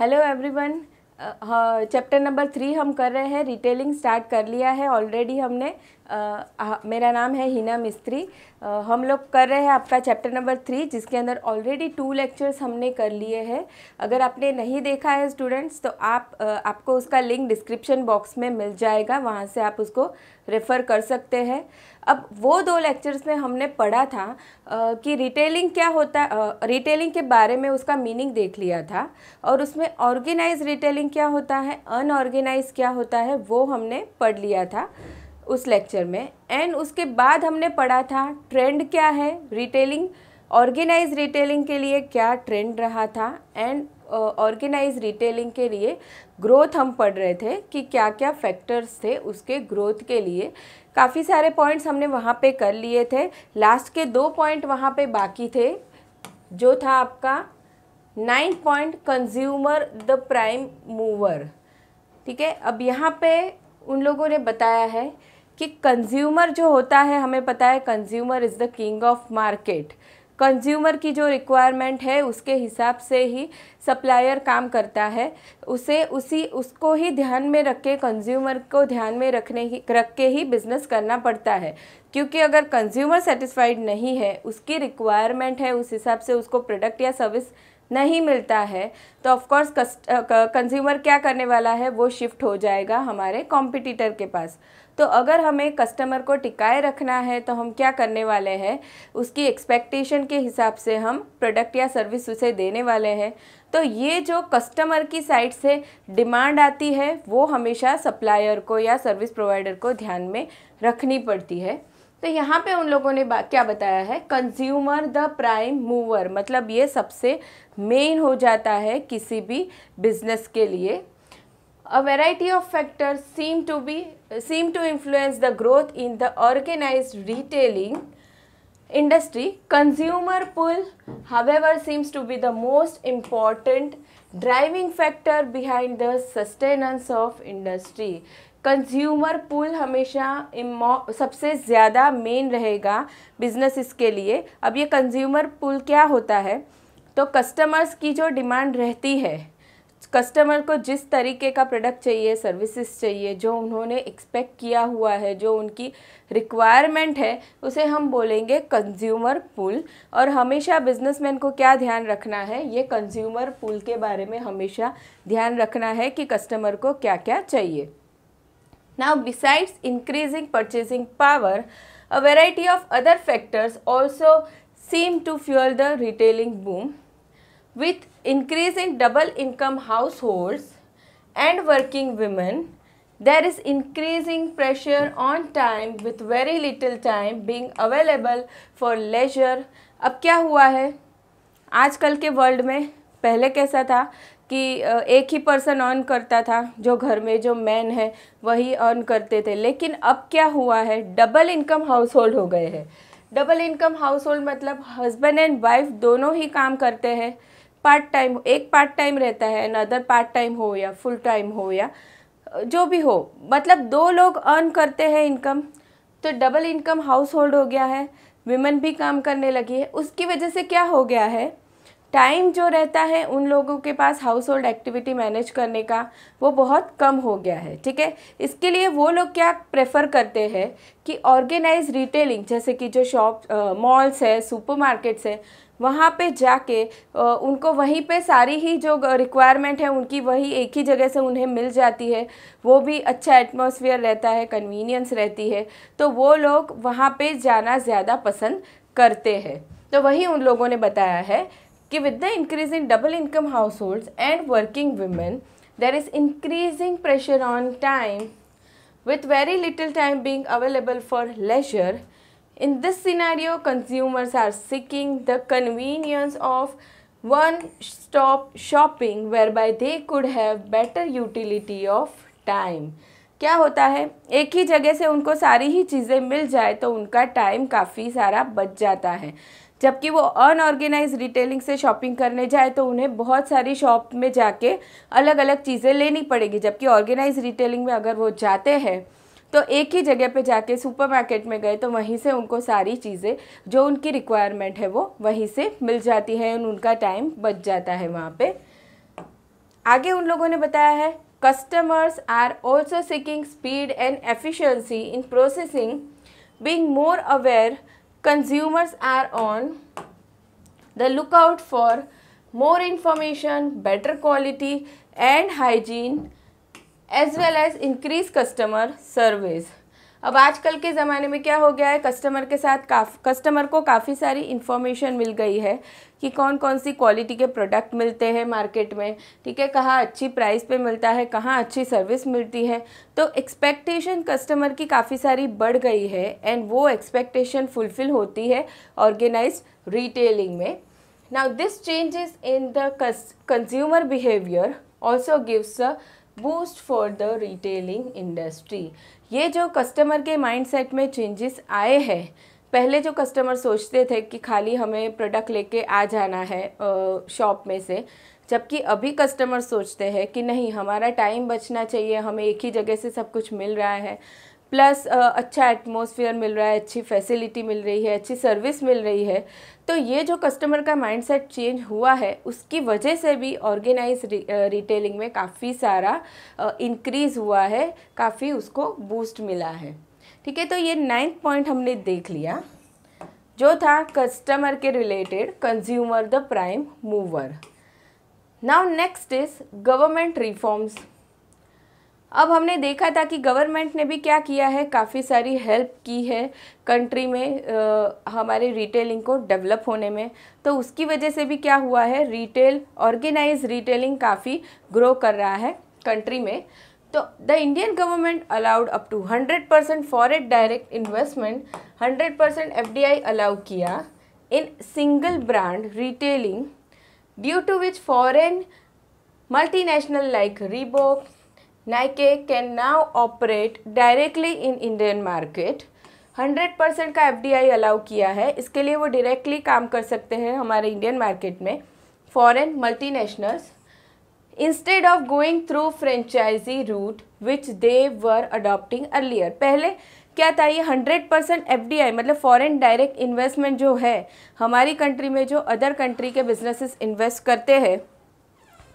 Hello everyone chapter number three हम कर रहे हैं रिटेलिंग स्टार्ट कर लिया है ऑलरेडी हमने uh, मेरा नाम है हिना मिस्त्री uh, हम लोग कर रहे हैं आपका चैप्टर नंबर थ्री जिसके अंदर ऑलरेडी टू लेक्चर्स हमने कर लिए हैं अगर आपने नहीं देखा है स्टूडेंट्स तो आप uh, आपको उसका लिंक डिस्क्रिप्शन बॉक्स में मिल जाएगा वहाँ से आप उसको रेफ़र कर सकते हैं अब वो दो लेक्चर्स में हमने पढ़ा था आ, कि रिटेलिंग क्या होता आ, रिटेलिंग के बारे में उसका मीनिंग देख लिया था और उसमें ऑर्गेनाइज रिटेलिंग क्या होता है अनऑर्गेनाइज क्या होता है वो हमने पढ़ लिया था उस लेक्चर में एंड उसके बाद हमने पढ़ा था ट्रेंड क्या है रिटेलिंग ऑर्गेनाइज रिटेलिंग के लिए क्या ट्रेंड रहा था एंड ऑर्गेनाइज रिटेलिंग के लिए ग्रोथ हम पढ़ रहे थे कि क्या क्या फैक्टर्स थे उसके ग्रोथ के लिए काफ़ी सारे पॉइंट्स हमने वहाँ पे कर लिए थे लास्ट के दो पॉइंट वहाँ पे बाकी थे जो था आपका ninth point consumer the prime mover ठीक है अब यहाँ पे उन लोगों ने बताया है कि कंज्यूमर जो होता है हमें पता है consumer is the king of market consumer की जो रिक्वायरमेंट है उसके हिसाब से ही सप्लायर काम करता है उसे उसी उसको ही ध्यान में रख के कंज्यूमर को ध्यान में रखने ही रख के ही बिज़नेस करना पड़ता है क्योंकि अगर कंज्यूमर सेटिस्फाइड नहीं है उसकी रिक्वायरमेंट है उस हिसाब से उसको प्रोडक्ट या सर्विस नहीं मिलता है तो ऑफ़कोर्स कंज्यूमर uh, क्या करने वाला है वो शिफ्ट हो जाएगा हमारे कॉम्पिटिटर के पास तो अगर हमें कस्टमर को टिकाए रखना है तो हम क्या करने वाले हैं उसकी एक्सपेक्टेशन के हिसाब से हम प्रोडक्ट या सर्विस उसे देने वाले हैं तो ये जो कस्टमर की साइड से डिमांड आती है वो हमेशा सप्लायर को या सर्विस प्रोवाइडर को ध्यान में रखनी पड़ती है तो यहाँ पे उन लोगों ने क्या बताया है कंज्यूमर द प्राइम मूवर मतलब ये सबसे मेन हो जाता है किसी भी बिजनेस के लिए a variety of factors seem to be seem to influence the growth in the organized retailing industry, consumer pull, however, seems to be the most important driving factor behind the sustenance of industry. Consumer pull हमेशा सबसे ज़्यादा main रहेगा business इसके लिए अब ये consumer पुल क्या होता है तो कस्टमर्स की जो डिमांड रहती है कस्टमर को जिस तरीके का प्रोडक्ट चाहिए सर्विसेज चाहिए जो उन्होंने एक्सपेक्ट किया हुआ है जो उनकी रिक्वायरमेंट है उसे हम बोलेंगे कंज्यूमर पुल और हमेशा बिजनेसमैन को क्या ध्यान रखना है ये कंज्यूमर पुल के बारे में हमेशा ध्यान रखना है कि कस्टमर को क्या क्या चाहिए now besides increasing purchasing power a variety of other factors also seem to fuel the retailing boom with increase in double income households and working women there is increasing pressure on time with very little time being available for leisure अब क्या हुआ है आजकल के world में पहले कैसा था कि एक ही पर्सन ऑन करता था जो घर में जो मैन है वही ऑन करते थे लेकिन अब क्या हुआ है डबल इनकम हाउस होल्ड हो गए हैं डबल इनकम हाउस होल्ड मतलब हस्बैंड एंड वाइफ दोनों ही काम करते हैं पार्ट टाइम एक पार्ट टाइम रहता है अनदर पार्ट टाइम हो या फुल टाइम हो या जो भी हो मतलब दो लोग अर्न करते हैं इनकम तो डबल इनकम हाउस होल्ड हो गया है विमेन भी काम करने लगी है उसकी वजह से क्या हो गया है टाइम जो रहता है उन लोगों के पास हाउस होल्ड एक्टिविटी मैनेज करने का वो बहुत कम हो गया है ठीक है इसके लिए वो लोग क्या प्रेफर करते हैं कि ऑर्गेनाइज रिटेलिंग जैसे कि जो शॉप मॉल्स है सुपरमार्केट्स है वहाँ पे जाके उनको वहीं पे सारी ही जो रिक्वायरमेंट है उनकी वही एक ही जगह से उन्हें मिल जाती है वो भी अच्छा एटमोसफियर रहता है कन्वीनियंस रहती है तो वो लोग वहाँ पे जाना ज़्यादा पसंद करते हैं तो वही उन लोगों ने बताया है कि with the increase in double income households and working women there is increasing pressure on time with very little time being available for leisure In this scenario, consumers are seeking the convenience of one-stop shopping whereby they could have better utility of time. क्या होता है एक ही जगह से उनको सारी ही चीज़ें मिल जाए तो उनका टाइम काफ़ी सारा बच जाता है जबकि वो अनऑर्गेनाइज रिटेलिंग से शॉपिंग करने जाए तो उन्हें बहुत सारी शॉप में जाके अलग अलग चीज़ें लेनी पड़ेगी जबकि ऑर्गेनाइज रिटेलिंग में अगर वो जाते हैं तो एक ही जगह पे जाके सुपरमार्केट में गए तो वहीं से उनको सारी चीज़ें जो उनकी रिक्वायरमेंट है वो वहीं से मिल जाती है उनका टाइम बच जाता है वहाँ पे आगे उन लोगों ने बताया है customers are also seeking speed and efficiency in processing being more aware consumers are on the lookout for more information better quality and hygiene as well as increase customer service अब आजकल के ज़माने में क्या हो गया है कस्टमर के साथ काफ कस्टमर को काफ़ी सारी इन्फॉर्मेशन मिल गई है कि कौन कौन सी क्वालिटी के प्रोडक्ट मिलते हैं मार्केट में ठीक है कहाँ अच्छी प्राइस पे मिलता है कहाँ अच्छी सर्विस मिलती है तो एक्सपेक्टेशन कस्टमर की काफ़ी सारी बढ़ गई है एंड वो एक्सपेक्टेशन फुलफिल होती है ऑर्गेनाइज रिटेलिंग में now this changes in the consumer behaviour also gives a boost for the retailing industry ये जो कस्टमर के माइंडसेट में चेंजेस आए हैं पहले जो कस्टमर सोचते थे कि खाली हमें प्रोडक्ट लेके आ जाना है शॉप में से जबकि अभी कस्टमर सोचते हैं कि नहीं हमारा टाइम बचना चाहिए हमें एक ही जगह से सब कुछ मिल रहा है प्लस अच्छा एटमोसफियर मिल रहा है अच्छी फैसिलिटी मिल रही है अच्छी सर्विस मिल रही है तो ये जो कस्टमर का माइंडसेट चेंज हुआ है उसकी वजह से भी ऑर्गेनाइज रिटेलिंग में काफ़ी सारा इंक्रीज़ हुआ है काफ़ी उसको बूस्ट मिला है ठीक है तो ये नाइन्थ पॉइंट हमने देख लिया जो था कस्टमर के related consumer the prime mover now next is government reforms अब हमने देखा था कि गवर्नमेंट ने भी क्या किया है काफ़ी सारी हेल्प की है कंट्री में आ, हमारे रिटेलिंग को डेवलप होने में तो उसकी वजह से भी क्या हुआ है रिटेल ऑर्गेनाइज रिटेलिंग काफ़ी ग्रो कर रहा है कंट्री में तो the Indian government allowed up to hundred percent foreign direct investment hundred percent F D I allow किया in single brand retailing due to which foreign multinational like Reebok Nike can now operate directly in Indian market 100 percent का F allow किया है इसके लिए वो directly काम कर सकते हैं हमारे इंडियन मार्केट में foreign multinationals instead of going through franchisee route which they were adopting earlier पहले क्या था ये हंड्रेड परसेंट एफ मतलब फॉरेन डायरेक्ट इन्वेस्टमेंट जो है हमारी कंट्री में जो अदर कंट्री के बिजनेसेस इन्वेस्ट करते हैं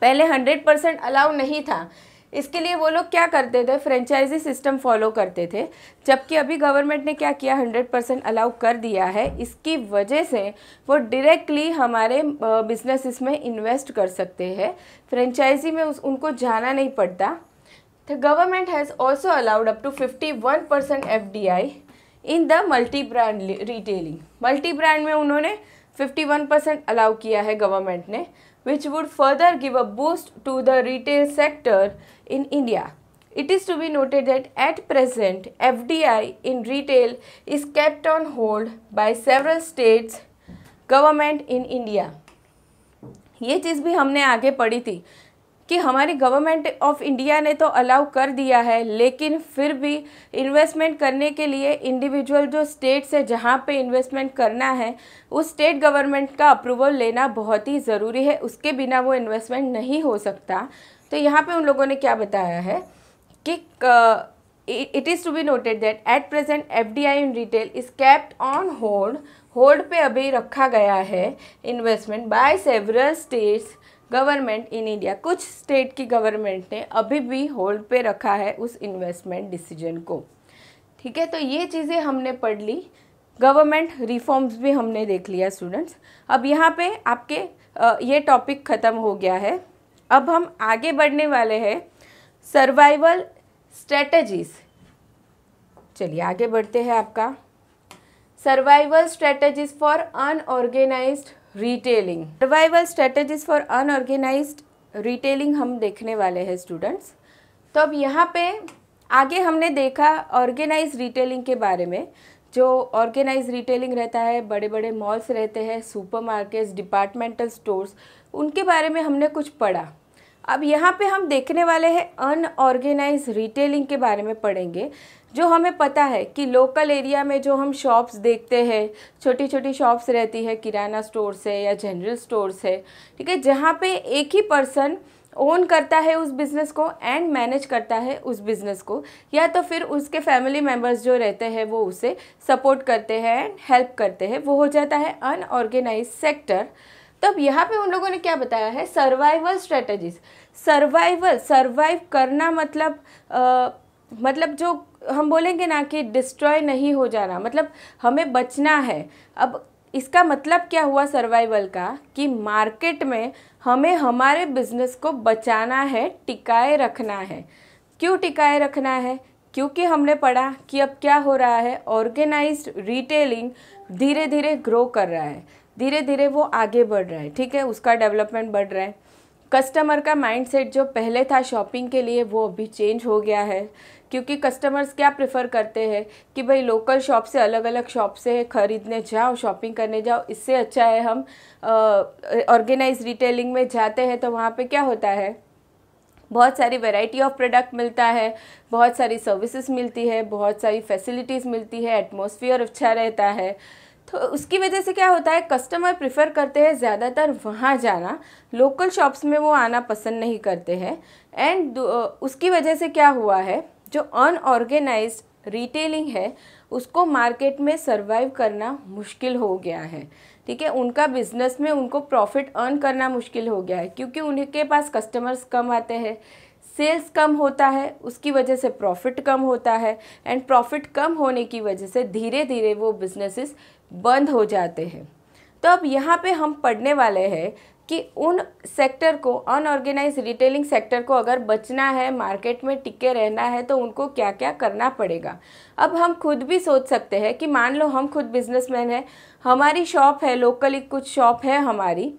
पहले हंड्रेड परसेंट अलाउ नहीं था इसके लिए वो लोग क्या करते थे फ्रेंचाइजी सिस्टम फॉलो करते थे जबकि अभी गवर्नमेंट ने क्या किया 100 परसेंट अलाउ कर दिया है इसकी वजह से वो डायरेक्टली हमारे बिजनेसिस में इन्वेस्ट कर सकते हैं फ्रेंचाइजी में उस उनको जाना नहीं पड़ता government allowed up to fifty one percent F D I in the multi brand retailing multi brand में उन्होंने परसेंट अलाउ किया है गवर्नमेंट ने which would further give a boost to the retail sector in India. It is to be noted that at present FDI in retail is kept on hold by several states government in India ये चीज़ भी हमने आगे पढ़ी थी कि हमारी government of India ने तो अलाउ कर दिया है लेकिन फिर भी इन्वेस्टमेंट करने के लिए इंडिविजुअल जो स्टेट्स है जहाँ पे इन्वेस्टमेंट करना है उस स्टेट गवर्नमेंट का अप्रूवल लेना बहुत ही ज़रूरी है उसके बिना वो इन्वेस्टमेंट नहीं हो सकता तो यहाँ पे उन लोगों ने क्या बताया है कि it is to be noted that at present F D I in retail is kept on hold hold पे अभी रखा गया है investment by several states government in India कुछ स्टेट की गवर्नमेंट ने अभी भी होल्ड पे रखा है उस इन्वेस्टमेंट डिसीजन को ठीक है तो ये चीज़ें हमने पढ़ ली गवर्नमेंट रिफॉर्म्स भी हमने देख लिया स्टूडेंट्स अब यहाँ पे आपके uh, ये टॉपिक ख़त्म हो गया है अब हम आगे बढ़ने वाले हैं सर्वाइवल स्ट्रेटजीज चलिए आगे बढ़ते हैं आपका survival strategies for unorganised retailing survival strategies for unorganised retailing हम देखने वाले हैं स्टूडेंट्स तो अब यहाँ पे आगे हमने देखा ऑर्गेनाइज रिटेलिंग के बारे में जो ऑर्गेनाइज रिटेलिंग रहता है बड़े बड़े मॉल्स रहते हैं सुपरमार्केट्स डिपार्टमेंटल स्टोर्स उनके बारे में हमने कुछ पढ़ा अब यहाँ पे हम देखने वाले हैं अनऑर्गेनाइज रिटेलिंग के बारे में पढ़ेंगे जो हमें पता है कि लोकल एरिया में जो हम शॉप्स देखते हैं छोटी छोटी शॉप्स रहती है किराना स्टोर्स है या जनरल स्टोर्स है ठीक है जहाँ पे एक ही पर्सन ओन करता है उस बिज़नेस को एंड मैनेज करता है उस बिज़नेस को या तो फिर उसके फैमिली मेम्बर्स जो रहते हैं वो उसे सपोर्ट करते हैं एंड हेल्प करते हैं वो हो जाता है अनऑर्गेनाइज सेक्टर तब यहाँ पे उन लोगों ने क्या बताया है सर्वाइवल स्ट्रेटजीज सर्वाइवल सर्वाइव करना मतलब आ, मतलब जो हम बोलेंगे ना कि डिस्ट्रॉय नहीं हो जाना मतलब हमें बचना है अब इसका मतलब क्या हुआ सर्वाइवल का कि मार्केट में हमें हमारे बिजनेस को बचाना है टिकाए रखना है क्यों टिकाए रखना है क्योंकि हमने पढ़ा कि अब क्या हो रहा है ऑर्गेनाइज्ड रिटेलिंग धीरे धीरे ग्रो कर रहा है धीरे धीरे वो आगे बढ़ रहा है ठीक है उसका डेवलपमेंट बढ़ रहा है कस्टमर का माइंडसेट जो पहले था शॉपिंग के लिए वो अभी चेंज हो गया है क्योंकि कस्टमर्स क्या प्रेफर करते हैं कि भाई लोकल शॉप से अलग अलग शॉप से ख़रीदने जाओ शॉपिंग करने जाओ इससे अच्छा है हम ऑर्गेनाइज रिटेलिंग में जाते हैं तो वहाँ पे क्या होता है बहुत सारी वैरायटी ऑफ प्रोडक्ट मिलता है बहुत सारी सर्विसेज मिलती है बहुत सारी फैसिलिटीज़ मिलती है एटमोसफियर अच्छा रहता है तो उसकी वजह से क्या होता है कस्टमर प्रिफर करते हैं ज़्यादातर वहाँ जाना लोकल शॉप्स में वो आना पसंद नहीं करते हैं एंड उसकी वजह से क्या हुआ है जो अनऑर्गेनाइज रिटेलिंग है उसको मार्केट में सर्वाइव करना मुश्किल हो गया है ठीक है उनका बिजनेस में उनको प्रॉफिट अर्न करना मुश्किल हो गया है क्योंकि उनके पास कस्टमर्स कम आते हैं सेल्स कम होता है उसकी वजह से प्रॉफिट कम होता है एंड प्रॉफिट कम होने की वजह से धीरे धीरे वो बिजनेसेस बंद हो जाते हैं तो अब यहाँ पे हम पढ़ने वाले हैं कि उन सेक्टर को अनऑर्गेनाइज रिटेलिंग सेक्टर को अगर बचना है मार्केट में टिके रहना है तो उनको क्या क्या करना पड़ेगा अब हम खुद भी सोच सकते हैं कि मान लो हम खुद बिजनेसमैन हैं हमारी शॉप है लोकली कुछ शॉप है हमारी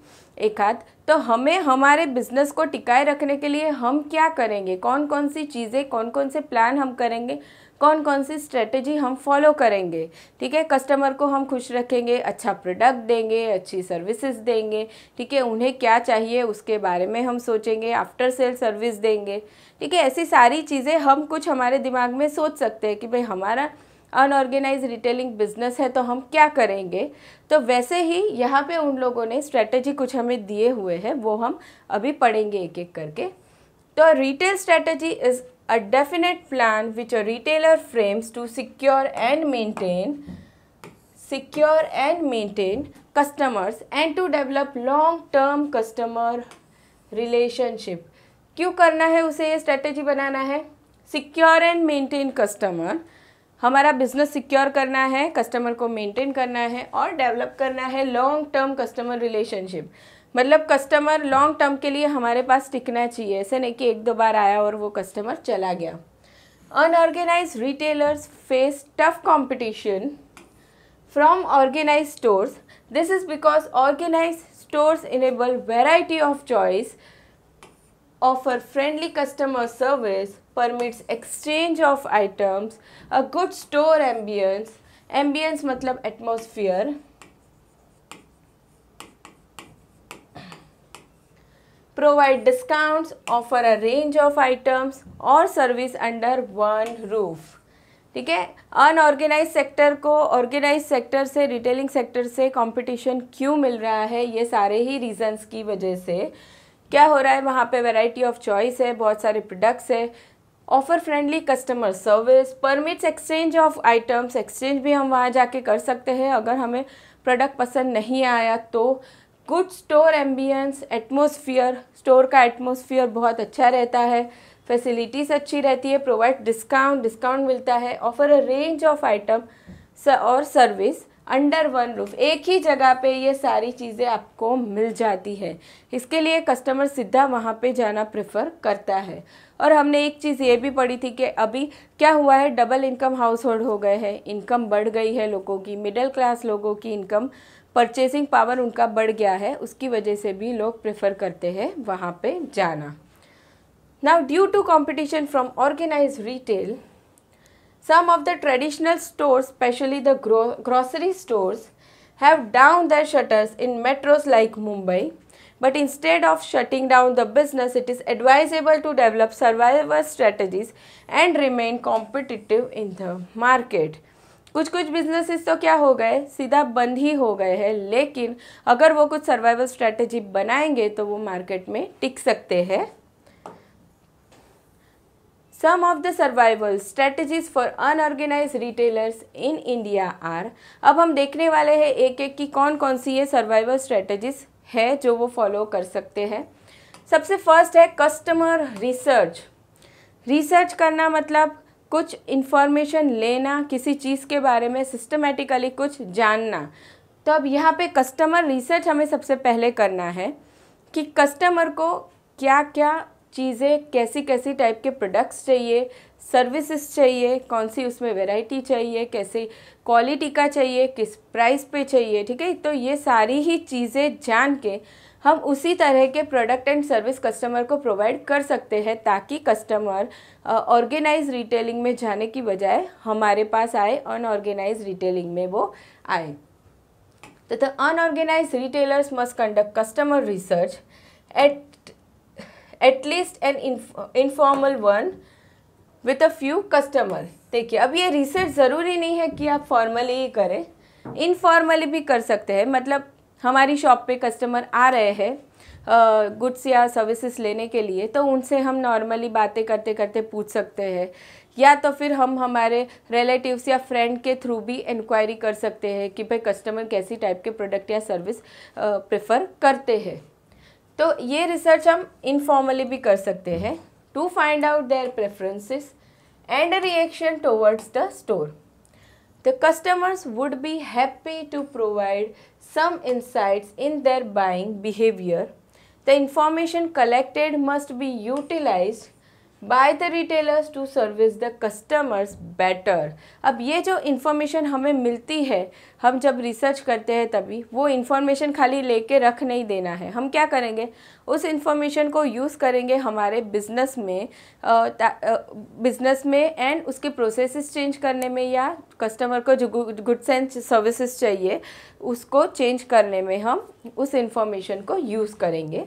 एक आध तो हमें हमारे बिजनेस को टिकाए रखने के लिए हम क्या करेंगे कौन कौन सी चीज़ें कौन कौन से प्लान हम करेंगे कौन कौन सी स्ट्रेटजी हम फॉलो करेंगे ठीक है कस्टमर को हम खुश रखेंगे अच्छा प्रोडक्ट देंगे अच्छी सर्विसेज देंगे ठीक है उन्हें क्या चाहिए उसके बारे में हम सोचेंगे आफ्टर सेल सर्विस देंगे ठीक है ऐसी सारी चीज़ें हम कुछ हमारे दिमाग में सोच सकते हैं कि भाई हमारा अनऑर्गेनाइज रिटेलिंग बिजनेस है तो हम क्या करेंगे तो वैसे ही यहाँ पे उन लोगों ने स्ट्रेटजी कुछ हमें दिए हुए हैं वो हम अभी पढ़ेंगे एक एक करके तो retail strategy is a definite plan which a retailer frames to secure and maintain secure and maintain customers and to develop long term customer relationship क्यों करना है उसे ये स्ट्रेटजी बनाना है सिक्योर एंड मेंटेन कस्टमर हमारा बिजनेस सिक्योर करना है कस्टमर को मेंटेन करना है और डेवलप करना है लॉन्ग टर्म कस्टमर रिलेशनशिप मतलब कस्टमर लॉन्ग टर्म के लिए हमारे पास टिकना चाहिए ऐसे नहीं कि एक दो बार आया और वो कस्टमर चला गया unorganised retailers face tough competition from organised stores this is because organised stores enable variety of choice offer friendly customer service, permits exchange of items, a good store ambience, ambience मतलब atmosphere, provide discounts, offer a range of items or service under one roof. ठीक है unorganised sector को organised sector से retailing sector से competition क्यों मिल रहा है ये सारे ही रीजंस की वजह से क्या हो रहा है वहाँ पे वैरायटी ऑफ चॉइस है बहुत सारे प्रोडक्ट्स है offer friendly customer service permits exchange of items exchange भी हम वहाँ जाके कर सकते हैं अगर हमें प्रोडक्ट पसंद नहीं आया तो good store ambience atmosphere store का एटमोसफियर बहुत अच्छा रहता है फैसिलिटीज़ अच्छी रहती है प्रोवाइड डिस्काउंट डिस्काउंट मिलता है offer a range of item और सर्विस अंडर वन रूफ एक ही जगह पे ये सारी चीज़ें आपको मिल जाती है इसके लिए कस्टमर सीधा वहाँ पे जाना प्रेफर करता है और हमने एक चीज़ ये भी पढ़ी थी कि अभी क्या हुआ है डबल इनकम हाउस होल्ड हो गए हैं इनकम बढ़ गई है लोगों की मिडिल क्लास लोगों की इनकम परचेसिंग पावर उनका बढ़ गया है उसकी वजह से भी लोग प्रेफर करते हैं वहाँ पर जाना now due to competition from organised retail Some of the traditional stores, especially the gro grocery stores, have down their shutters in metros like Mumbai. But instead of shutting down the business, it is advisable to develop survival strategies and remain competitive in the market. कुछ कुछ businesses तो क्या हो गए सीधा बंद ही हो गए हैं लेकिन अगर वो कुछ सर्वाइवल स्ट्रेटजी बनाएंगे तो वो मार्केट में टिक सकते हैं Some of the survival strategies for unorganized retailers in India are अब हम देखने वाले हैं एक एक की कौन कौन सी ये सर्वाइवल स्ट्रेटजीज है जो वो फॉलो कर सकते हैं सबसे फर्स्ट है कस्टमर रिसर्च रिसर्च करना मतलब कुछ इन्फॉर्मेशन लेना किसी चीज़ के बारे में सिस्टमेटिकली कुछ जानना तो अब यहाँ पे कस्टमर रिसर्च हमें सबसे पहले करना है कि कस्टमर को क्या क्या चीज़ें कैसी कैसी टाइप के प्रोडक्ट्स चाहिए सर्विसेज चाहिए कौन सी उसमें वैरायटी चाहिए कैसे क्वालिटी का चाहिए किस प्राइस पे चाहिए ठीक है तो ये सारी ही चीज़ें जान के हम उसी तरह के प्रोडक्ट एंड सर्विस कस्टमर को प्रोवाइड कर सकते हैं ताकि कस्टमर ऑर्गेनाइज रिटेलिंग में जाने की बजाय हमारे पास आए अनऑर्गेनाइज रिटेलिंग में वो आए तो the unorganised retailers must conduct customer research at at least an informal one with a few customer देखिए अब ये रिसर्च ज़रूरी नहीं है कि आप फॉर्मली ही करें इनफॉर्मली भी कर सकते हैं मतलब हमारी शॉप पे कस्टमर आ रहे हैं गुड्स या सर्विसेज लेने के लिए तो उनसे हम नॉर्मली बातें करते करते पूछ सकते हैं या तो फिर हम हमारे रिलेटिव्स या फ्रेंड के थ्रू भी इंक्वायरी कर सकते हैं कि भाई कस्टमर कैसी टाइप के प्रोडक्ट या सर्विस प्रेफर करते हैं तो ये रिसर्च हम इनफॉर्मली भी कर सकते हैं to find out their preferences and a reaction towards the store the customers would be happy to provide some insights in their buying behaviour the information collected must be utilised by the retailers to service the customers better अब ये जो information हमें मिलती है हम जब research करते हैं तभी वो इन्फॉर्मेशन खाली लेके रख नहीं देना है हम क्या करेंगे उस इन्फॉर्मेशन को यूज़ करेंगे हमारे बिजनेस में बिजनेस में एंड उसके प्रोसेसेस चेंज करने में या कस्टमर को जो गुड्स एंड सर्विसेज चाहिए उसको चेंज करने में हम उस इन्फॉर्मेशन को यूज़ करेंगे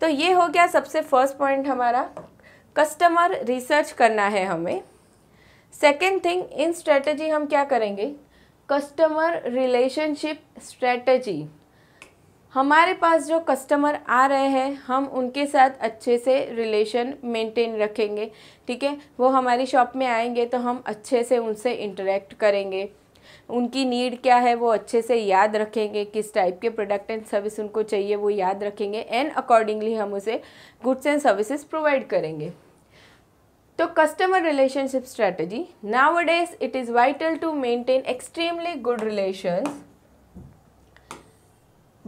तो ये हो गया सबसे फर्स्ट पॉइंट हमारा कस्टमर रिसर्च करना है हमें सेकेंड थिंग इन स्ट्रेटजी हम क्या करेंगे कस्टमर रिलेशनशिप स्ट्रेटजी हमारे पास जो कस्टमर आ रहे हैं हम उनके साथ अच्छे से रिलेशन मेंटेन रखेंगे ठीक है वो हमारी शॉप में आएंगे तो हम अच्छे से उनसे इंटरेक्ट करेंगे उनकी नीड क्या है वो अच्छे से याद रखेंगे किस टाइप के प्रोडक्ट एंड सर्विस उनको चाहिए वो याद रखेंगे एंड अकॉर्डिंगली हम उसे गुड्स एंड सर्विसेज प्रोवाइड करेंगे तो customer relationship strategy nowadays it is vital to maintain extremely good relations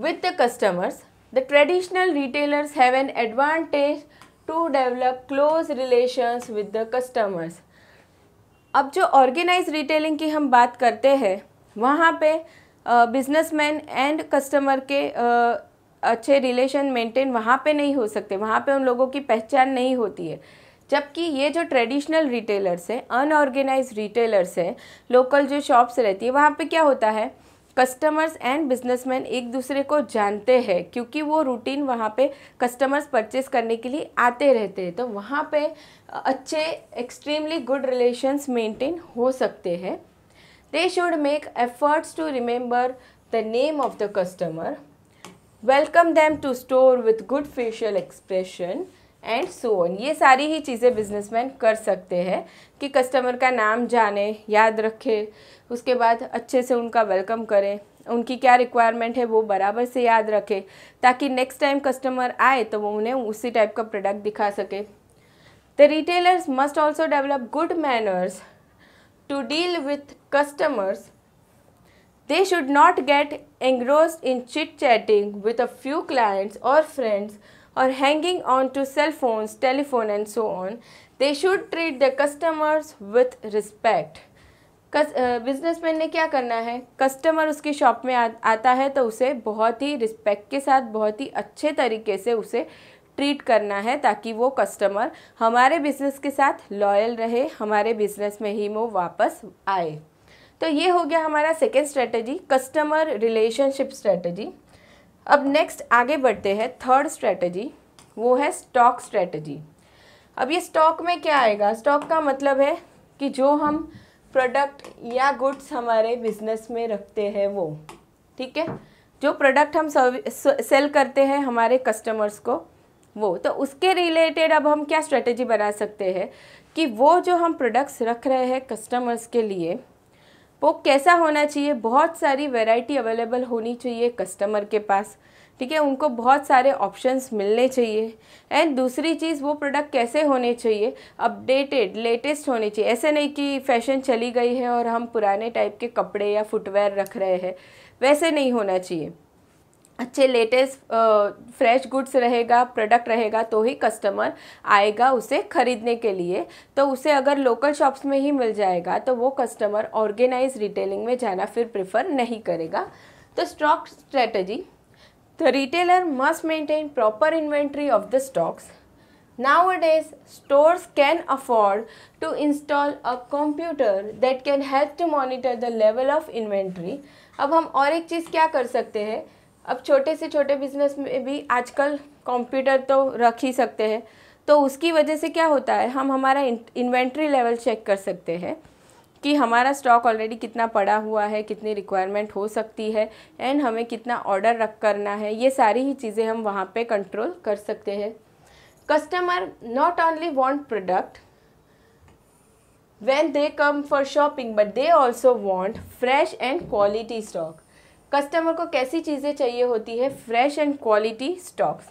with the customers the traditional retailers have an advantage to develop close relations with the customers अब जो organise retailing की हम बात करते हैं वहाँ पे businessman and customer के uh, अच्छे रिलेशन मेंटेन वहाँ पे नहीं हो सकते वहाँ पे उन लोगों की पहचान नहीं होती है जबकि ये जो ट्रेडिशनल रिटेलर्स हैं अनऑर्गेनाइज रिटेलर्स हैं लोकल जो शॉप्स रहती है वहाँ पे क्या होता है कस्टमर्स एंड बिजनेसमैन एक दूसरे को जानते हैं क्योंकि वो रूटीन वहाँ पे कस्टमर्स परचेस करने के लिए आते रहते हैं तो वहाँ पे अच्छे एक्सट्रीमली गुड रिलेशंस मेंटेन हो सकते हैं they should make efforts to remember the name of the customer welcome them to store with good facial expression and so on ये सारी ही चीज़ें बिजनेसमैन कर सकते हैं कि कस्टमर का नाम जाने याद रखे उसके बाद अच्छे से उनका वेलकम करें उनकी क्या रिक्वायरमेंट है वो बराबर से याद रखें ताकि नेक्स्ट टाइम कस्टमर आए तो वो उन्हें उसी टाइप का प्रोडक्ट दिखा सके the retailers must also develop good manners to deal with customers they should not get engrossed in chit chatting with a few clients और friends or hanging on to cell phones, telephone and so on. They should treat their customers with respect. Businessman uh, ने क्या करना है customer उसकी shop में आ, आता है तो उसे बहुत ही रिस्पेक्ट के साथ बहुत ही अच्छे तरीके से उसे ट्रीट करना है ताकि वो कस्टमर हमारे बिजनेस के साथ लॉयल रहे हमारे बिजनेस में ही वो वापस आए तो ये हो गया हमारा second strategy customer relationship strategy अब नेक्स्ट आगे बढ़ते हैं थर्ड स्ट्रेटजी वो है स्टॉक स्ट्रेटजी अब ये स्टॉक में क्या आएगा स्टॉक का मतलब है कि जो हम प्रोडक्ट या गुड्स हमारे बिजनेस में रखते हैं वो ठीक है जो प्रोडक्ट हम सेल करते हैं हमारे कस्टमर्स को वो तो उसके रिलेटेड अब हम क्या स्ट्रेटजी बना सकते हैं कि वो जो हम प्रोडक्ट्स रख रहे हैं कस्टमर्स के लिए वो कैसा होना चाहिए बहुत सारी वैरायटी अवेलेबल होनी चाहिए कस्टमर के पास ठीक है उनको बहुत सारे ऑप्शंस मिलने चाहिए एंड दूसरी चीज़ वो प्रोडक्ट कैसे होने चाहिए अपडेटेड लेटेस्ट होने चाहिए ऐसे नहीं कि फैशन चली गई है और हम पुराने टाइप के कपड़े या फुटवेयर रख रहे हैं वैसे नहीं होना चाहिए अच्छे लेटेस्ट फ्रेश गुड्स रहेगा प्रोडक्ट रहेगा तो ही कस्टमर आएगा उसे ख़रीदने के लिए तो उसे अगर लोकल शॉप्स में ही मिल जाएगा तो वो कस्टमर ऑर्गेनाइज रिटेलिंग में जाना फिर प्रेफर नहीं करेगा तो stock strategy the retailer must maintain proper inventory of the stocks nowadays stores can afford to install a computer that can help to monitor the level of inventory अब हम और एक चीज़ क्या कर सकते हैं अब छोटे से छोटे बिजनेस में भी आजकल कंप्यूटर तो रख ही सकते हैं तो उसकी वजह से क्या होता है हम हमारा इन्वेंट्री लेवल चेक कर सकते हैं कि हमारा स्टॉक ऑलरेडी कितना पड़ा हुआ है कितनी रिक्वायरमेंट हो सकती है एंड हमें कितना ऑर्डर रख करना है ये सारी ही चीज़ें हम वहाँ पे कंट्रोल कर सकते हैं customer not only want product when they come for shopping but they also want fresh and quality stock customer को कैसी चीज़ें चाहिए होती है fresh and quality stocks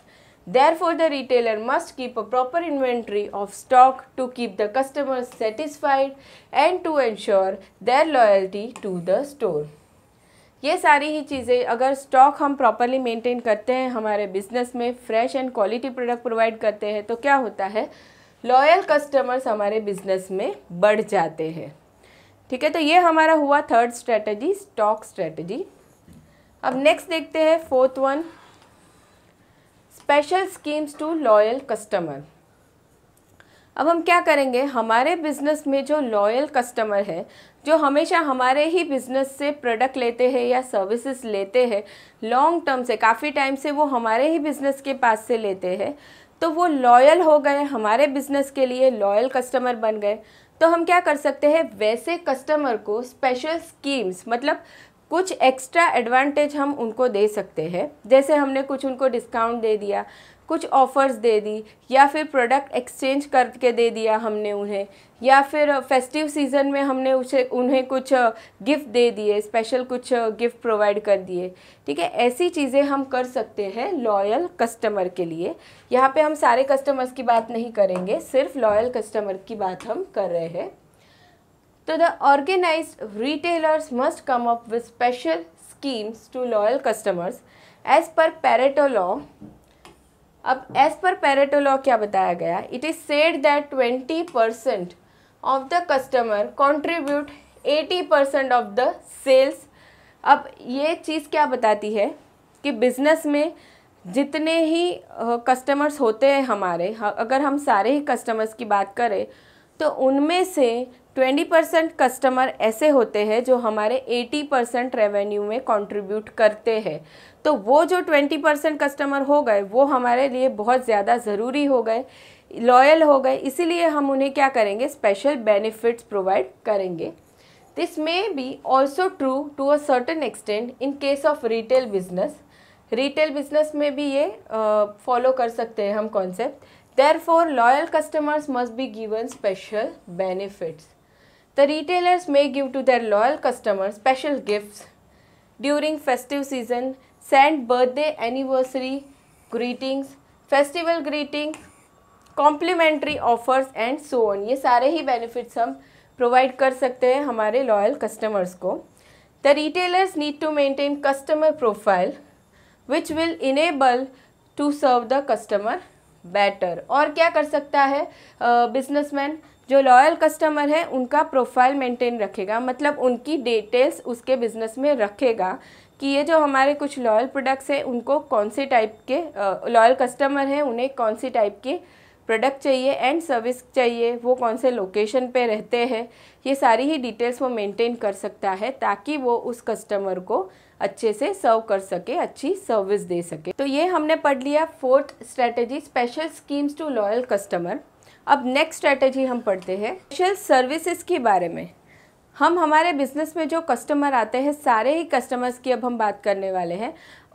therefore the retailer must keep a proper inventory of stock to keep the customer satisfied and to ensure their loyalty to the store ये सारी ही चीज़ें अगर स्टॉक हम प्रॉपरली मेंटेन करते हैं हमारे business में fresh and quality product provide करते हैं तो क्या होता है लॉयल कस्टमर्स हमारे बिजनेस में बढ़ जाते हैं ठीक है तो ये हमारा हुआ थर्ड स्ट्रेटजी स्टॉक स्ट्रेटजी अब नेक्स्ट देखते हैं fourth one special schemes to loyal customer अब हम क्या करेंगे हमारे बिजनेस में जो लॉयल कस्टमर है जो हमेशा हमारे ही बिजनेस से प्रोडक्ट लेते हैं या सर्विसेज लेते हैं लॉन्ग टर्म से काफ़ी टाइम से वो हमारे ही बिजनेस के पास से लेते हैं तो वो लॉयल हो गए हमारे बिजनेस के लिए लॉयल कस्टमर बन गए तो हम क्या कर सकते हैं वैसे कस्टमर को स्पेशल स्कीम्स मतलब कुछ एक्स्ट्रा एडवांटेज हम उनको दे सकते हैं जैसे हमने कुछ उनको डिस्काउंट दे दिया कुछ ऑफ़र्स दे दी या फिर प्रोडक्ट एक्सचेंज करके दे दिया हमने उन्हें या फिर फेस्टिव सीज़न में हमने उसे उन्हें कुछ गिफ्ट uh, दे दिए स्पेशल कुछ गिफ्ट uh, प्रोवाइड कर दिए ठीक है ऐसी चीज़ें हम कर सकते हैं लॉयल कस्टमर के लिए यहाँ पे हम सारे कस्टमर्स की बात नहीं करेंगे सिर्फ लॉयल कस्टमर की बात हम कर रहे हैं तो the organised retailers must come up with special schemes to loyal customers as per Pareto law अब एज पर पैरेटो लॉ क्या बताया गया it is said that twenty percent of the customer contribute eighty percent of the sales अब ये चीज़ क्या बताती है कि बिज़नेस में जितने ही कस्टमर्स होते हैं हमारे अगर हम सारे ही कस्टमर्स की बात करें तो उनमें से ट्वेंटी परसेंट कस्टमर ऐसे होते हैं जो हमारे एटी परसेंट रेवेन्यू में कंट्रीब्यूट करते हैं तो वो जो ट्वेंटी परसेंट कस्टमर हो गए वो हमारे लिए बहुत ज़्यादा ज़रूरी हो गए लॉयल हो गए इसीलिए हम उन्हें क्या करेंगे स्पेशल बेनिफिट्स प्रोवाइड करेंगे this may be also true to a certain extent in case of retail business retail business में भी ये फॉलो uh, कर सकते हैं हम concept therefore loyal customers must be given special benefits The retailers may give to their loyal customers special gifts during festive season, send birthday anniversary greetings, festival greeting complimentary offers and so on ye sare hi benefits hum provide kar sakte hain hamare loyal customers ko the retailers need to maintain customer profile which will enable to serve the customer better और क्या कर सकता है businessman uh, जो loyal customer है उनका profile maintain रखेगा मतलब उनकी डिटेल्स उसके बिज़नेस में रखेगा कि ये जो हमारे कुछ लॉयल प्रोडक्ट्स हैं उनको कौन से टाइप के लॉयल कस्टमर हैं उन्हें कौन से टाइप के प्रोडक्ट चाहिए एंड सर्विस चाहिए वो कौन से लोकेशन पे रहते हैं ये सारी ही डिटेल्स वो मेंटेन कर सकता है ताकि वो उस कस्टमर को अच्छे से सर्व कर सके अच्छी सर्विस दे सके तो ये हमने पढ़ लिया fourth strategy special schemes to loyal customer अब नेक्स्ट स्ट्रैटेजी हम पढ़ते हैं स्पेशल सर्विसेज के बारे में हम हमारे बिजनेस में जो कस्टमर आते हैं सारे ही कस्टमर्स की अब हम बात करने वाले हैं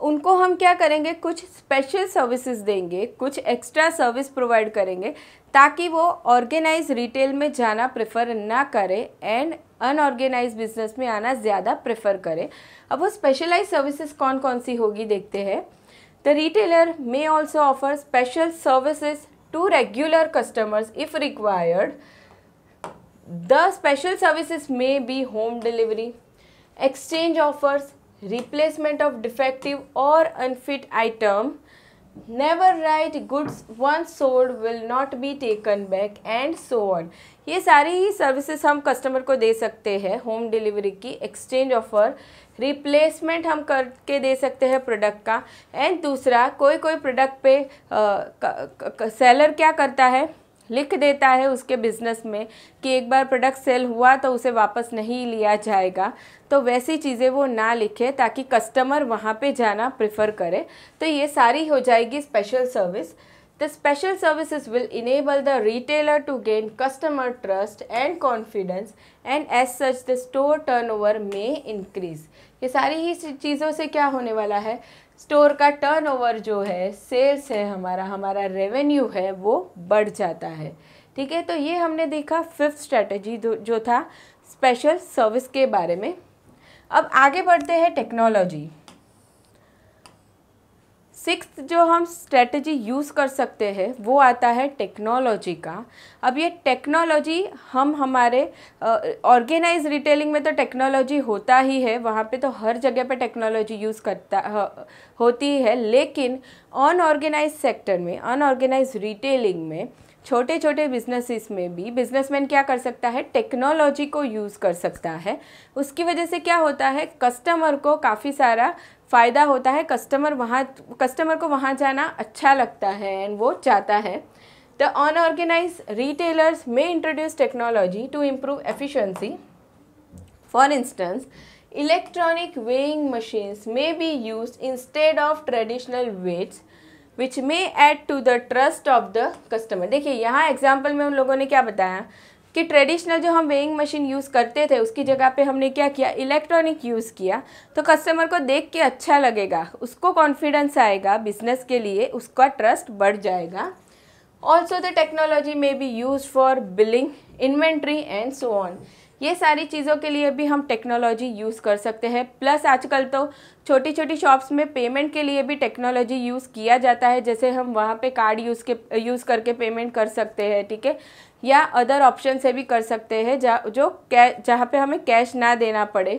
उनको हम क्या करेंगे कुछ स्पेशल सर्विसेज देंगे कुछ एक्स्ट्रा सर्विस प्रोवाइड करेंगे ताकि वो ऑर्गेनाइज रिटेल में जाना प्रेफर ना करें एंड अनऑर्गेनाइज बिजनेस में आना ज़्यादा प्रेफर करें अब वो स्पेशलाइज सर्विसेज कौन कौन सी होगी देखते हैं the retailer may also offer special services to regular customers if required. The special services may be home delivery, exchange offers, replacement of defective or unfit item. Never right goods once sold will not be taken back and so on ये सारी ही services हम customer को दे सकते हैं home delivery की exchange offer replacement हम करके दे सकते हैं प्रोडक्ट का एंड दूसरा कोई कोई प्रोडक्ट पे सेलर क्या करता है लिख देता है उसके बिजनेस में कि एक बार प्रोडक्ट सेल हुआ तो उसे वापस नहीं लिया जाएगा तो वैसी चीज़ें वो ना लिखे ताकि कस्टमर वहाँ पे जाना प्रेफर करे तो ये सारी हो जाएगी special service The special services will enable the retailer to gain customer trust and confidence and as such the store turnover may increase. ये सारी ही चीज़ों से क्या होने वाला है स्टोर का टर्नओवर जो है सेल्स है हमारा हमारा रेवेन्यू है वो बढ़ जाता है ठीक है तो ये हमने देखा फिफ्थ स्ट्रेटजी जो था स्पेशल सर्विस के बारे में अब आगे बढ़ते हैं टेक्नोलॉजी सिक्स जो हम स्ट्रेटजी यूज़ कर सकते हैं वो आता है टेक्नोलॉजी का अब ये टेक्नोलॉजी हम हमारे ऑर्गेनाइज रिटेलिंग में तो टेक्नोलॉजी होता ही है वहाँ पे तो हर जगह पे टेक्नोलॉजी यूज़ करता होती है लेकिन अनऑर्गेनाइज सेक्टर में अनऑर्गेनाइज रिटेलिंग में छोटे छोटे बिजनेसिस में भी बिजनेसमैन क्या कर सकता है टेक्नोलॉजी को यूज़ कर सकता है उसकी वजह से क्या होता है कस्टमर को काफ़ी सारा फ़ायदा होता है कस्टमर वहाँ कस्टमर को वहाँ जाना अच्छा लगता है एंड वो चाहता है the unorganised retailers may introduce technology to improve efficiency for instance electronic weighing machines may be used instead of traditional weights which may add to the trust of the customer देखिए यहाँ example में उन लोगों ने क्या बताया कि traditional जो हम वेइंग मशीन यूज़ करते थे उसकी जगह पे हमने क्या किया इलेक्ट्रॉनिक यूज़ किया तो कस्टमर को देख के अच्छा लगेगा उसको कॉन्फिडेंस आएगा बिजनेस के लिए उसका ट्रस्ट बढ़ जाएगा also the technology may be used for billing inventory and so on ये सारी चीज़ों के लिए भी हम टेक्नोलॉजी यूज़ कर सकते हैं प्लस आजकल तो छोटी छोटी शॉप्स में पेमेंट के लिए भी टेक्नोलॉजी यूज़ किया जाता है जैसे हम वहाँ पे कार्ड यूज़ के यूज़ करके पेमेंट कर सकते हैं ठीक है या अदर ऑप्शन से भी कर सकते हैं जो कै जहाँ पर हमें कैश ना देना पड़े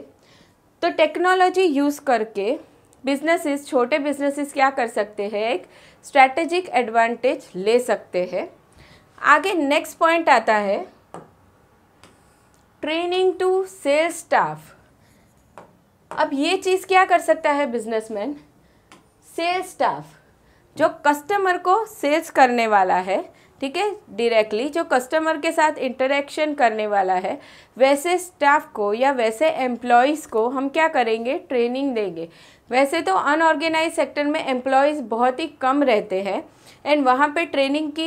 तो टेक्नोलॉजी यूज़ करके बिजनेसेस छोटे बिजनेसेस क्या कर सकते हैं एक स्ट्रैटेजिक एडवांटेज ले सकते हैं आगे नेक्स्ट पॉइंट आता है ट्रेनिंग टू सेल्स स्टाफ अब ये चीज़ क्या कर सकता है बिजनेसमैन सेल्स स्टाफ जो कस्टमर को सेल्स करने वाला है ठीक है डायरेक्टली जो कस्टमर के साथ इंटरेक्शन करने वाला है वैसे स्टाफ को या वैसे एम्प्लॉयज़ को हम क्या करेंगे ट्रेनिंग देंगे वैसे तो अनऑर्गेनाइज सेक्टर में एम्प्लॉयज़ बहुत ही कम रहते हैं एंड वहाँ पे ट्रेनिंग की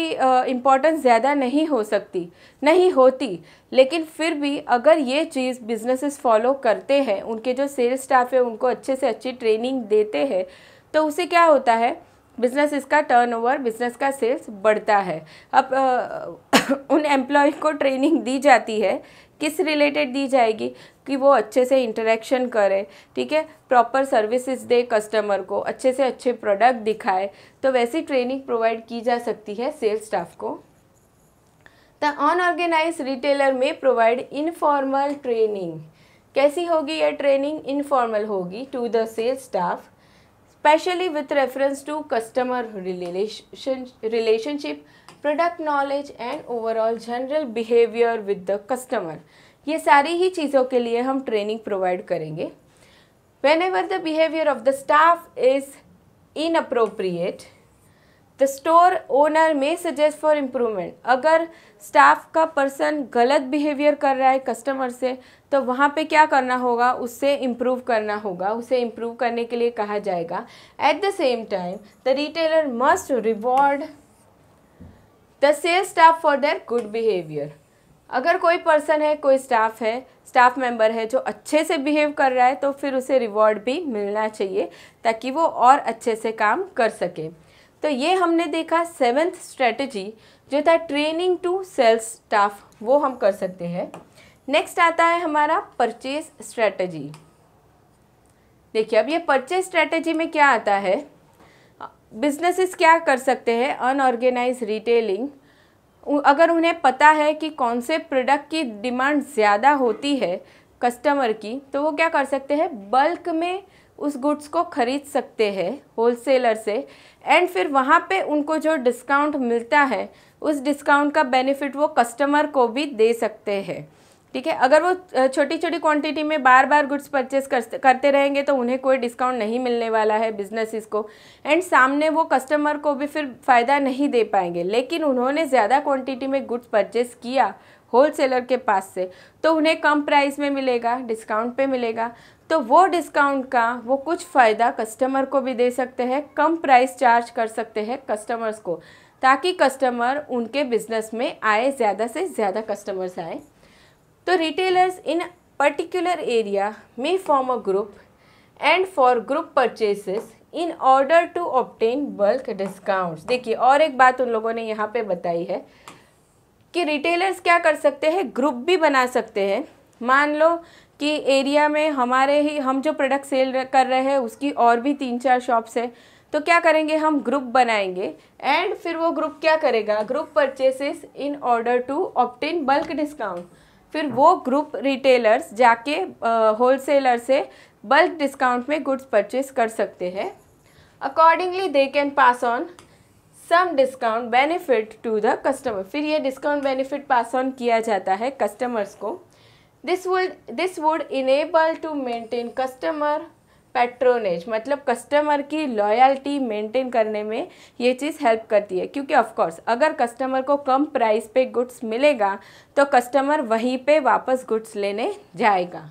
इम्पोर्टेंस ज़्यादा नहीं हो सकती नहीं होती लेकिन फिर भी अगर ये चीज़ बिजनेसेस फॉलो करते हैं उनके जो सेल्स स्टाफ है उनको अच्छे से अच्छी ट्रेनिंग देते हैं तो उसे क्या होता है बिज़नेस इसका टर्नओवर बिज़नेस का सेल्स बढ़ता है अब आ, उन एम्प्लॉय को ट्रेनिंग दी जाती है किस रिलेटेड दी जाएगी कि वो अच्छे से इंटरेक्शन करें ठीक है प्रॉपर सर्विसेज दे कस्टमर को अच्छे से अच्छे प्रोडक्ट दिखाए तो वैसी ट्रेनिंग प्रोवाइड की जा सकती है सेल्स स्टाफ को द अनऑर्गेनाइज रिटेलर में प्रोवाइड इनफॉर्मल ट्रेनिंग कैसी होगी यह ट्रेनिंग इनफॉर्मल होगी to the sales staff specially with reference to customer relationship product knowledge and overall general behaviour with the customer ये सारी ही चीज़ों के लिए हम ट्रेनिंग प्रोवाइड करेंगे whenever the behaviour of the staff is inappropriate the store owner may suggest for improvement अगर staff का पर्सन गलत बिहेवियर कर रहा है कस्टमर से तो वहाँ पे क्या करना होगा उससे इम्प्रूव करना होगा उसे इम्प्रूव करने के लिए कहा जाएगा at the same time the retailer must reward the sale staff for their good behaviour अगर कोई पर्सन है कोई स्टाफ है स्टाफ मेंबर है जो अच्छे से बिहेव कर रहा है तो फिर उसे रिवॉर्ड भी मिलना चाहिए ताकि वो और अच्छे से काम कर सके तो ये हमने देखा सेवेंथ स्ट्रेटजी जो था ट्रेनिंग टू सेल्स स्टाफ वो हम कर सकते हैं नेक्स्ट आता है हमारा परचेज स्ट्रेटजी देखिए अब ये परचेज स्ट्रेटजी में क्या आता है बिजनेसेस क्या कर सकते हैं अनऑर्गेनाइज रिटेलिंग अगर उन्हें पता है कि कौन से प्रोडक्ट की डिमांड ज़्यादा होती है कस्टमर की तो वो क्या कर सकते हैं बल्क में उस गुड्स को ख़रीद सकते हैं होलसेलर से एंड फिर वहाँ पे उनको जो डिस्काउंट मिलता है उस डिस्काउंट का बेनिफिट वो कस्टमर को भी दे सकते हैं ठीक है अगर वो छोटी छोटी क्वांटिटी में बार बार गुड्स परचेस करते रहेंगे तो उन्हें कोई डिस्काउंट नहीं मिलने वाला है बिजनेसिस को एंड सामने वो कस्टमर को भी फिर फ़ायदा नहीं दे पाएंगे लेकिन उन्होंने ज़्यादा क्वांटिटी में गुड्स परचेस किया होल सेलर के पास से तो उन्हें कम प्राइस में मिलेगा डिस्काउंट पे मिलेगा तो वो डिस्काउंट का वो कुछ फ़ायदा कस्टमर को भी दे सकते हैं कम प्राइस चार्ज कर सकते हैं कस्टमर्स को ताकि कस्टमर उनके बिजनेस में आए ज़्यादा से ज़्यादा कस्टमर्स आए तो रिटेलर्स इन पर्टिकुलर एरिया में form a group and for group purchases in order to obtain bulk discounts देखिए और एक बात उन लोगों ने यहाँ पे बताई है कि रिटेलर्स क्या कर सकते हैं ग्रुप भी बना सकते हैं मान लो कि एरिया में हमारे ही हम जो प्रोडक्ट सेल कर रहे हैं उसकी और भी तीन चार शॉप्स हैं तो क्या करेंगे हम ग्रुप बनाएंगे एंड फिर वो ग्रुप क्या करेगा group purchases in order to obtain bulk discount फिर वो ग्रुप रिटेलर्स जाके होलसेलर से बल्क डिस्काउंट में गुड्स परचेज कर सकते हैं accordingly they can pass on some discount benefit to the customer फिर ये डिस्काउंट बेनिफिट पास ऑन किया जाता है कस्टमर्स को this would this would enable to maintain customer patronage मतलब कस्टमर की लॉयल्टी मेंटेन करने में ये चीज़ हेल्प करती है क्योंकि ऑफ कोर्स अगर कस्टमर को कम प्राइस पे गुड्स मिलेगा तो कस्टमर वहीं पे वापस गुड्स लेने जाएगा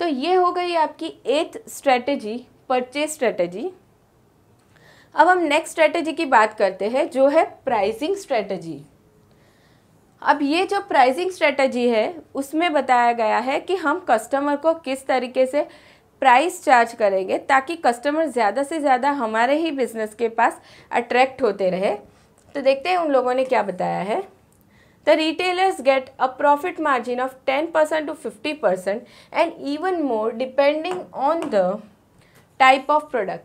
तो ये हो गई आपकी एथ स्ट्रेटजी परचेज स्ट्रेटजी अब हम नेक्स्ट स्ट्रेटजी की बात करते हैं जो है प्राइसिंग स्ट्रेटजी अब ये जो प्राइसिंग स्ट्रेटजी है उसमें बताया गया है कि हम कस्टमर को किस तरीके से प्राइस चार्ज करेंगे ताकि कस्टमर ज़्यादा से ज़्यादा हमारे ही बिज़नेस के पास अट्रैक्ट होते रहे तो देखते हैं उन लोगों ने क्या बताया है the retailers get a profit margin of ten percent to fifty percent and even more depending on the type of product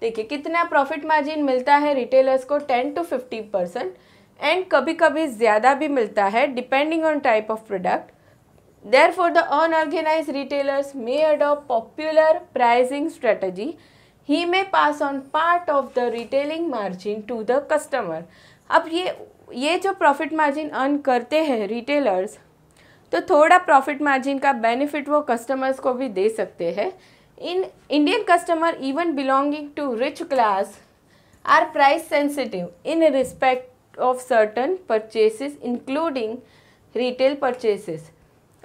देखिए कितना प्रॉफिट मार्जिन मिलता है रिटेलर्स को ten to fifty percent and कभी कभी ज़्यादा भी मिलता है depending on type of product Therefore, the unorganized retailers may adopt popular pricing strategy. He may pass on part of the retailing margin to the customer. अब ये ये जो प्रॉफिट मार्जिन अर्न करते हैं रिटेलर्स तो थोड़ा प्रॉफिट मार्जिन का benefit वो कस्टमर्स को भी दे सकते हैं in Indian customer even belonging to rich class are price sensitive in respect of certain purchases including retail purchases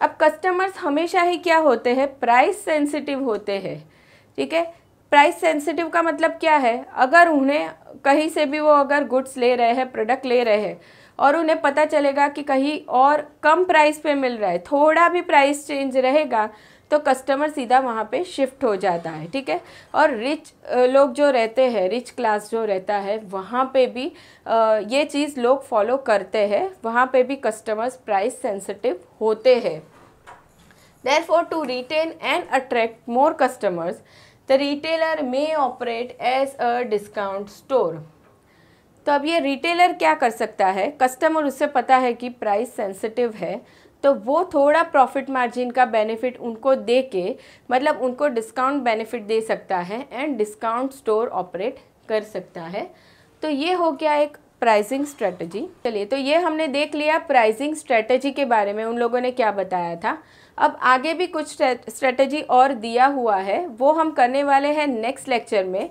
अब कस्टमर्स हमेशा ही क्या होते हैं प्राइस सेंसिटिव होते हैं ठीक है प्राइस सेंसिटिव का मतलब क्या है अगर उन्हें कहीं से भी वो अगर गुड्स ले रहे हैं प्रोडक्ट ले रहे हैं और उन्हें पता चलेगा कि कहीं और कम प्राइस पे मिल रहा है थोड़ा भी प्राइस चेंज रहेगा तो कस्टमर सीधा वहाँ पे शिफ्ट हो जाता है ठीक है और रिच लोग जो रहते हैं रिच क्लास जो रहता है वहाँ पे भी ये चीज़ लोग फॉलो करते हैं वहाँ पे भी कस्टमर्स प्राइस सेंसिटिव होते हैं Therefore, to retain and attract more customers, the retailer may operate as a discount store. तो अब ये रिटेलर क्या कर सकता है कस्टमर उससे पता है कि प्राइस सेंसिटिव है तो वो थोड़ा प्रॉफिट मार्जिन का बेनिफिट उनको दे के मतलब उनको डिस्काउंट बेनिफिट दे सकता है एंड डिस्काउंट स्टोर ऑपरेट कर सकता है तो ये हो गया एक प्राइसिंग स्ट्रेटजी चलिए तो ये हमने देख लिया प्राइसिंग स्ट्रेटजी के बारे में उन लोगों ने क्या बताया था अब आगे भी कुछ स्ट्रेटजी और दिया हुआ है वो हम करने वाले हैं नेक्स्ट लेक्चर में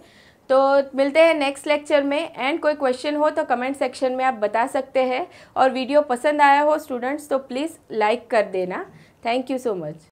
तो मिलते हैं नेक्स्ट लेक्चर में एंड कोई क्वेश्चन हो तो कमेंट सेक्शन में आप बता सकते हैं और वीडियो पसंद आया हो स्टूडेंट्स तो प्लीज़ लाइक कर देना थैंक यू सो मच